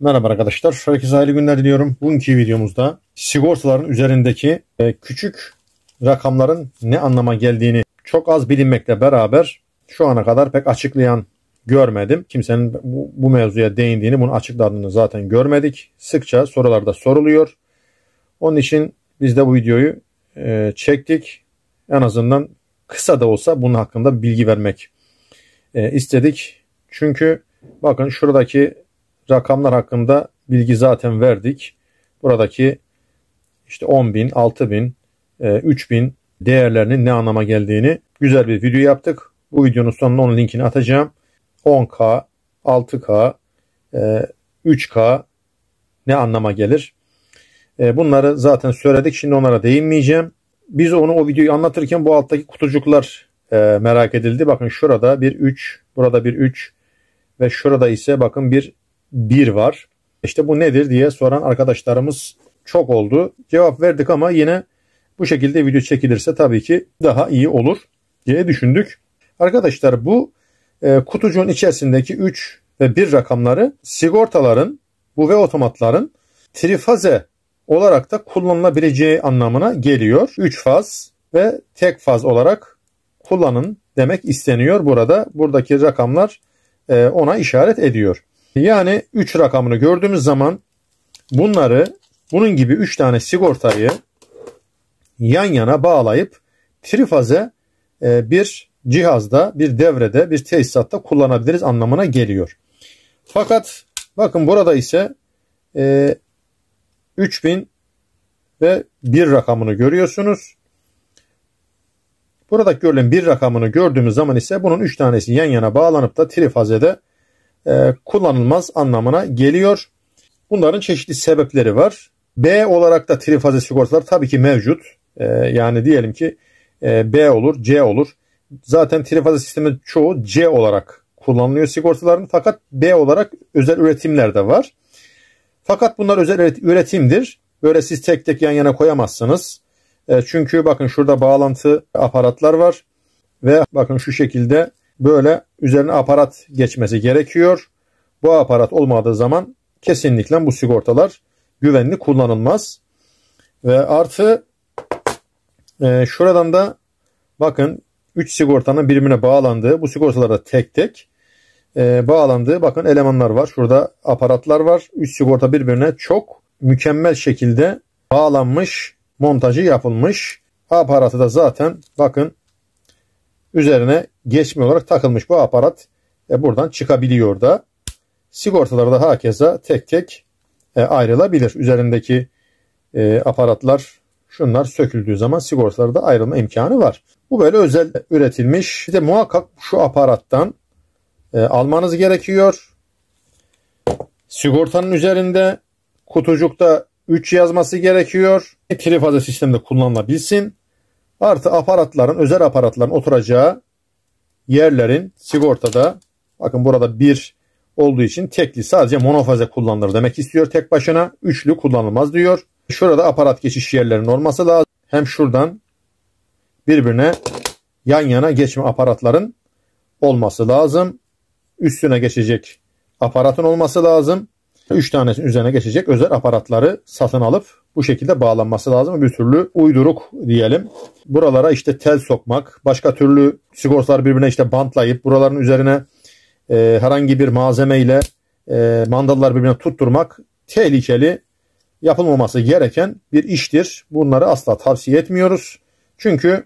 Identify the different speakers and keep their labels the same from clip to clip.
Speaker 1: Merhaba arkadaşlar. Herkese hayırlı günler diliyorum. Bugünkü videomuzda sigortaların üzerindeki e, küçük rakamların ne anlama geldiğini çok az bilinmekle beraber şu ana kadar pek açıklayan görmedim. Kimsenin bu, bu mevzuya değindiğini, bunu açıkladığını zaten görmedik. Sıkça sorularda soruluyor. Onun için biz de bu videoyu e, çektik. En azından kısa da olsa bunun hakkında bilgi vermek e, istedik. Çünkü bakın şuradaki rakamlar hakkında bilgi zaten verdik. Buradaki işte 10 bin, 6 bin, 3 e, bin değerlerinin ne anlama geldiğini güzel bir video yaptık. Bu videonun sonuna onun linkini atacağım. 10K, 6K, 3K ne anlama gelir? E, bunları zaten söyledik. Şimdi onlara değinmeyeceğim. Biz onu o videoyu anlatırken bu alttaki kutucuklar e, merak edildi. Bakın şurada bir 3, burada bir 3 ve şurada ise bakın bir bir var. İşte bu nedir diye soran arkadaşlarımız çok oldu. Cevap verdik ama yine bu şekilde video çekilirse tabii ki daha iyi olur diye düşündük. Arkadaşlar bu e, kutucuğun içerisindeki 3 ve 1 rakamları sigortaların bu ve otomatların trifaze olarak da kullanılabileceği anlamına geliyor. 3 faz ve tek faz olarak kullanın demek isteniyor burada. Buradaki rakamlar e, ona işaret ediyor. Yani 3 rakamını gördüğümüz zaman bunları bunun gibi 3 tane sigortayı yan yana bağlayıp trifaze e, bir cihazda, bir devrede, bir tesisatta kullanabiliriz anlamına geliyor. Fakat bakın burada ise 3000 e, ve 1 rakamını görüyorsunuz. Burada görülen bir rakamını gördüğümüz zaman ise bunun 3 tanesi yan yana bağlanıp da trifazede e, kullanılmaz anlamına geliyor. Bunların çeşitli sebepleri var. B olarak da trifaze sigortalar tabii ki mevcut. E, yani diyelim ki e, B olur, C olur. Zaten trifaze sistemin çoğu C olarak kullanılıyor sigortaların fakat B olarak özel üretimler de var. Fakat bunlar özel üretimdir. Böyle siz tek tek yan yana koyamazsınız. E, çünkü bakın şurada bağlantı aparatlar var ve bakın şu şekilde böyle üzerine aparat geçmesi gerekiyor. Bu aparat olmadığı zaman kesinlikle bu sigortalar güvenli kullanılmaz. Ve artı e, şuradan da bakın 3 sigortanın birbirine bağlandığı bu sigortalara tek tek e, bağlandığı bakın elemanlar var. Şurada aparatlar var. 3 sigorta birbirine çok mükemmel şekilde bağlanmış montajı yapılmış. Aparatı da zaten bakın üzerine geçme olarak takılmış bu aparat e, buradan çıkabiliyor da. Sigortaları da hakeza tek tek e, ayrılabilir. Üzerindeki e, aparatlar şunlar söküldüğü zaman sigortaları da ayrılma imkanı var. Bu böyle özel üretilmiş. Bir de muhakkak şu aparattan e, almanız gerekiyor. Sigortanın üzerinde kutucukta 3 yazması gerekiyor. Trifaze sistemde kullanılabilsin. Artı aparatların, özel aparatların oturacağı yerlerin sigortada bakın burada bir olduğu için tekli sadece monofaze kullanılır demek istiyor tek başına. Üçlü kullanılmaz diyor. Şurada aparat geçiş yerlerinin olması lazım. Hem şuradan birbirine yan yana geçme aparatların olması lazım. Üstüne geçecek aparatın olması lazım. 3 tanesinin üzerine geçecek özel aparatları satın alıp bu şekilde bağlanması lazım. Bir türlü uyduruk diyelim. Buralara işte tel sokmak, başka türlü sigortalar birbirine işte bantlayıp buraların üzerine e, herhangi bir malzemeyle e, mandallar birbirine tutturmak tehlikeli yapılmaması gereken bir iştir. Bunları asla tavsiye etmiyoruz. Çünkü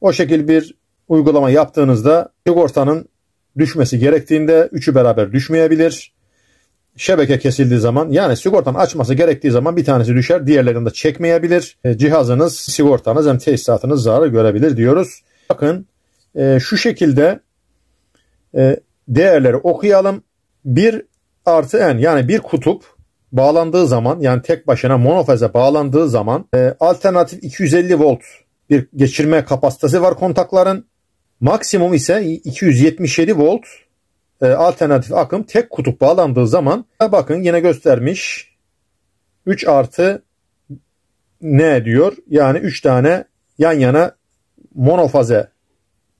Speaker 1: o şekilde bir uygulama yaptığınızda sigortanın düşmesi gerektiğinde üçü beraber düşmeyebilir şebeke kesildiği zaman yani sigortanın açması gerektiği zaman bir tanesi düşer diğerlerini de çekmeyebilir. E, cihazınız sigortanız hem tesisatınız zarar görebilir diyoruz. Bakın e, şu şekilde e, değerleri okuyalım. 1 artı n yani bir kutup bağlandığı zaman yani tek başına monofaze bağlandığı zaman alternatif 250 volt bir geçirme kapasitesi var kontakların. Maksimum ise 277 volt e, alternatif akım tek kutup bağlandığı zaman bakın yine göstermiş 3 artı N diyor. Yani 3 tane yan yana monofaze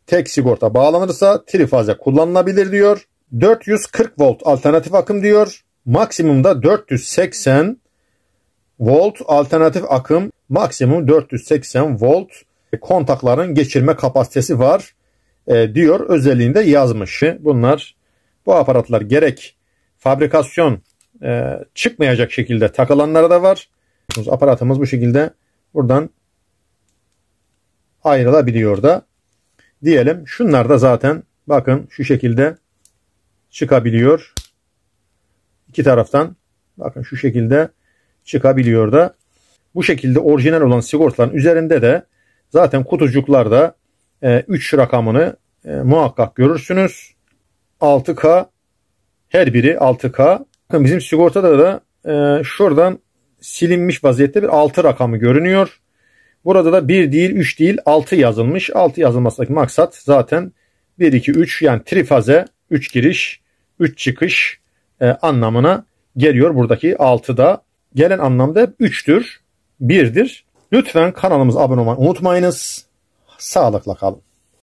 Speaker 1: tek sigorta bağlanırsa trifaze kullanılabilir diyor. 440 volt alternatif akım diyor. Maksimumda 480 volt alternatif akım maksimum 480 volt kontakların geçirme kapasitesi var e, diyor özelliğinde yazmış. Bunlar bu aparatlar gerek fabrikasyon e, çıkmayacak şekilde takılanlara da var. Aparatımız bu şekilde buradan ayrılabiliyor da diyelim. Şunlar da zaten bakın şu şekilde çıkabiliyor. İki taraftan bakın şu şekilde çıkabiliyor da bu şekilde orijinal olan sigortaların üzerinde de zaten kutucuklarda 3 e, rakamını e, muhakkak görürsünüz. 6K her biri 6K. Bakın bizim sigortada da e, şuradan silinmiş vaziyette bir 6 rakamı görünüyor. Burada da 1 değil 3 değil 6 yazılmış. 6 yazılmasındaki maksat zaten 1 2 3 yani trifaze 3 giriş 3 çıkış e, anlamına geliyor. Buradaki 6 da gelen anlamda hep 3'tür 1'dir. Lütfen kanalımıza abone olmayı unutmayınız. Sağlıkla kalın.